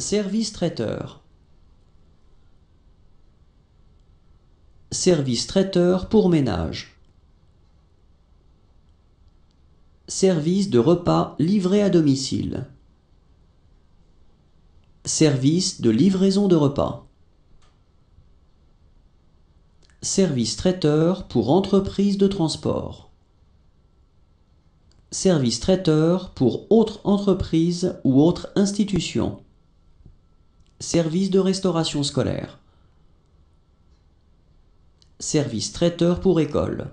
Service traiteur. Service traiteur pour ménage. Service de repas livré à domicile. Service de livraison de repas. Service traiteur pour entreprise de transport. Service traiteur pour autre entreprise ou autre institution service de restauration scolaire, service traiteur pour école.